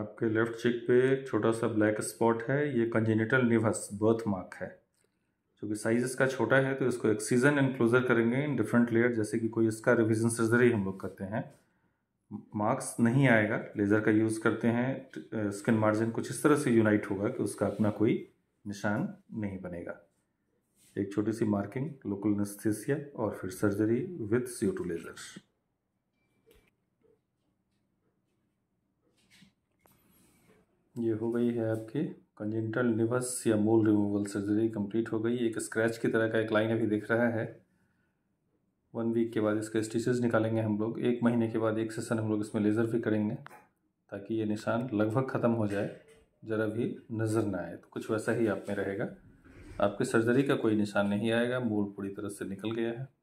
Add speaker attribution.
Speaker 1: आपके लेफ्ट चिक पे एक छोटा सा ब्लैक स्पॉट है ये कंजेनिटल निवस बर्थ मार्क है क्योंकि साइज इसका छोटा है तो इसको एक्सीजन एनक्लोजर करेंगे इन डिफरेंट लेयर जैसे कि कोई इसका रिविजन सर्जरी हम लोग करते हैं मार्क्स नहीं आएगा लेज़र का यूज़ करते हैं स्किन मार्जिन कुछ इस तरह से यूनाइट होगा कि उसका अपना कोई निशान नहीं बनेगा एक छोटी सी मार्किंग लोकल नस्थेसिया और फिर surgery with CO two laser ये हो गई है आपकी कंजेंटल निवस या मूल रिमूवल सर्जरी कंप्लीट हो गई एक स्क्रैच की तरह का एक लाइन अभी दिख रहा है वन वीक के बाद इसके स्टिचेस निकालेंगे हम लोग एक महीने के बाद एक सेशन हम लोग इसमें लेज़र भी करेंगे ताकि ये निशान लगभग ख़त्म हो जाए ज़रा भी नज़र ना आए तो कुछ वैसा ही आप में रहेगा आपकी सर्जरी का कोई निशान नहीं आएगा मूल पूरी तरह से निकल गया है